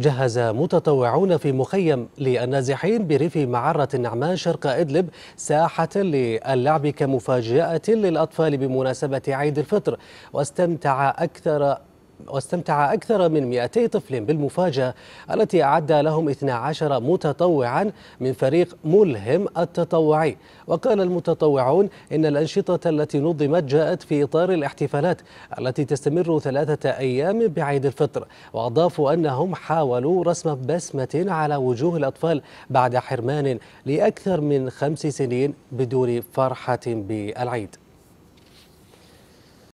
جهز متطوعون في مخيم للنازحين بريف معرة النعمان شرق إدلب ساحة للعب كمفاجأة للأطفال بمناسبة عيد الفطر واستمتع أكثر واستمتع أكثر من 200 طفل بالمفاجأة التي أعد لهم 12 متطوعا من فريق ملهم التطوعي وقال المتطوعون إن الأنشطة التي نظمت جاءت في إطار الاحتفالات التي تستمر ثلاثة أيام بعيد الفطر وأضافوا أنهم حاولوا رسم بسمة على وجوه الأطفال بعد حرمان لأكثر من خمس سنين بدون فرحة بالعيد